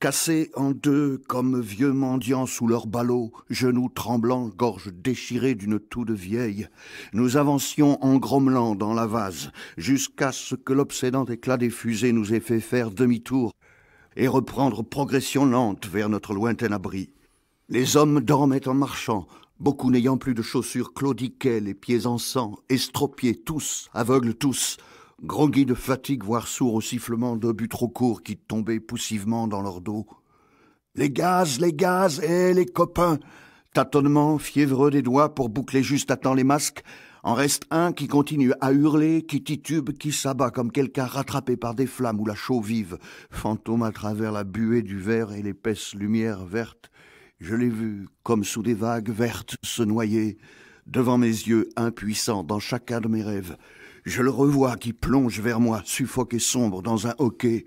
Cassés en deux comme vieux mendiants sous leurs ballots, genoux tremblants, gorge déchirée d'une toux de vieille, nous avancions en grommelant dans la vase, jusqu'à ce que l'obsédant éclat des fusées nous ait fait faire demi-tour et reprendre progression lente vers notre lointain abri. Les hommes dormaient en marchant, beaucoup n'ayant plus de chaussures claudiquaient, les pieds en sang, estropiés tous, aveugles tous, groggy de fatigue, voire sourd au sifflement d'obus trop courts qui tombaient poussivement dans leur dos. Les gaz, les gaz, et les copains Tâtonnement fiévreux des doigts pour boucler juste à temps les masques, en reste un qui continue à hurler, qui titube, qui s'abat comme quelqu'un rattrapé par des flammes ou la chaux vive, fantôme à travers la buée du verre et l'épaisse lumière verte. Je l'ai vu, comme sous des vagues vertes, se noyer, devant mes yeux impuissants dans chacun de mes rêves je le revois qui plonge vers moi, suffoqué sombre dans un hoquet.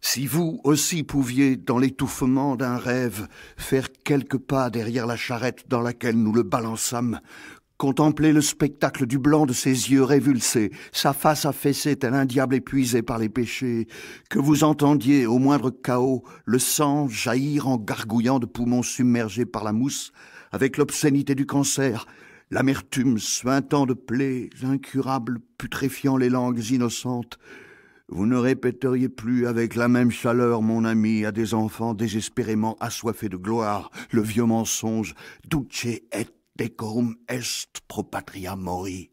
Si vous aussi pouviez, dans l'étouffement d'un rêve, faire quelques pas derrière la charrette dans laquelle nous le balançâmes, contempler le spectacle du blanc de ses yeux révulsés, sa face affaissée tel un diable épuisé par les péchés, que vous entendiez au moindre chaos le sang jaillir en gargouillant de poumons submergés par la mousse, avec l'obscénité du cancer, l'amertume suintant de plaies incurables putréfiant les langues innocentes, vous ne répéteriez plus avec la même chaleur, mon ami, à des enfants désespérément assoiffés de gloire le vieux mensonge Duce et decorum est pro patria mori.